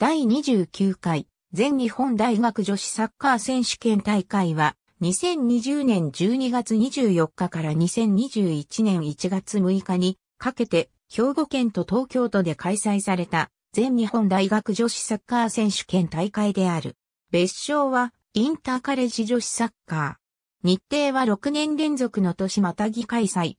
第29回全日本大学女子サッカー選手権大会は2020年12月24日から2021年1月6日にかけて兵庫県と東京都で開催された全日本大学女子サッカー選手権大会である。別称はインターカレッジ女子サッカー。日程は6年連続の年またぎ開催。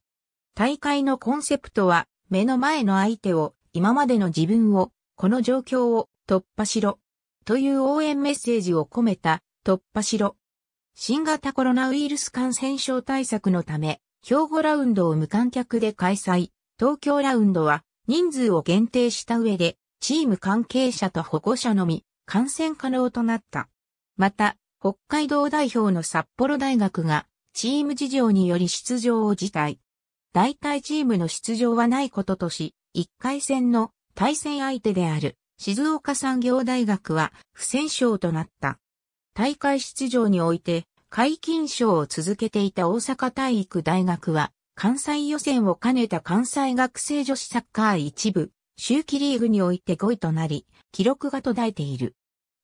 大会のコンセプトは目の前の相手を今までの自分をこの状況を突破しろ。という応援メッセージを込めた、突破しろ。新型コロナウイルス感染症対策のため、兵庫ラウンドを無観客で開催。東京ラウンドは人数を限定した上で、チーム関係者と保護者のみ、感染可能となった。また、北海道代表の札幌大学が、チーム事情により出場を辞退。代替チームの出場はないこととし、1回戦の対戦相手である静岡産業大学は不戦勝となった。大会出場において、解禁賞を続けていた大阪体育大学は、関西予選を兼ねた関西学生女子サッカー一部、周期リーグにおいて5位となり、記録が途絶えている。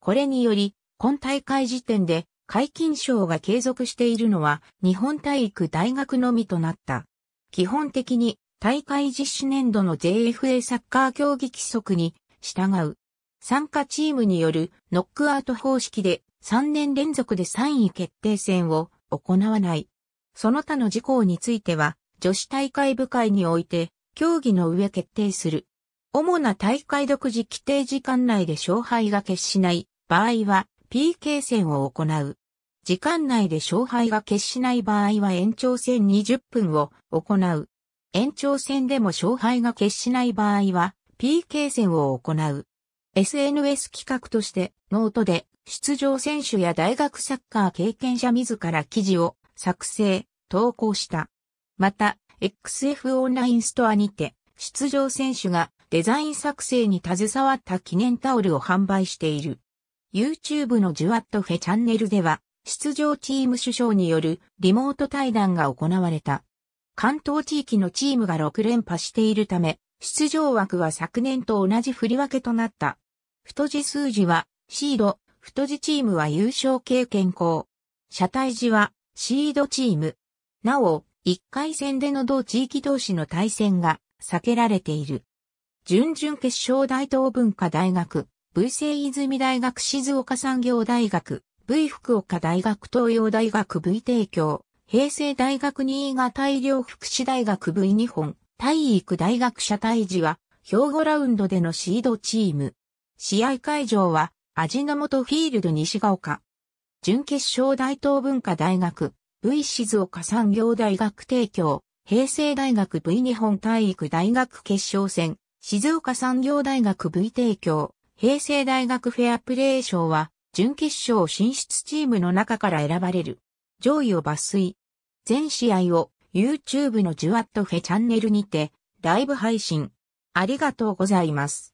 これにより、今大会時点で解禁賞が継続しているのは日本体育大学のみとなった。基本的に大会実施年度の JFA サッカー競技規則に従う。参加チームによるノックアウト方式で3年連続で3位決定戦を行わない。その他の事項については女子大会部会において競技の上決定する。主な大会独自規定時間内で勝敗が決しない場合は PK 戦を行う。時間内で勝敗が決しない場合は延長戦20分を行う。延長戦でも勝敗が決しない場合は PK 戦を行う。SNS 企画としてノートで出場選手や大学サッカー経験者自ら記事を作成、投稿した。また、XF オンラインストアにて出場選手がデザイン作成に携わった記念タオルを販売している。YouTube のジュワットフェチャンネルでは、出場チーム首相によるリモート対談が行われた。関東地域のチームが6連覇しているため、出場枠は昨年と同じ振り分けとなった。太字数字はシード、太字チームは優勝経験校。車体字はシードチーム。なお、1回戦での同地域同士の対戦が避けられている。準々決勝大東文化大学、V 聖泉大学静岡産業大学、V 福岡大学東洋大学 V 提供、平成大学新潟医療福祉大学 V 日本、体育大学社体児は、兵庫ラウンドでのシードチーム。試合会場は、味の素フィールド西が丘。準決勝大東文化大学、V 静岡産業大学提供、平成大学 V 日本体育大学決勝戦、静岡産業大学 V 提供、平成大学フェアプレー賞は、準決勝進出チームの中から選ばれる。上位を抜粋。全試合を YouTube のジュワットフェチャンネルにて、ライブ配信。ありがとうございます。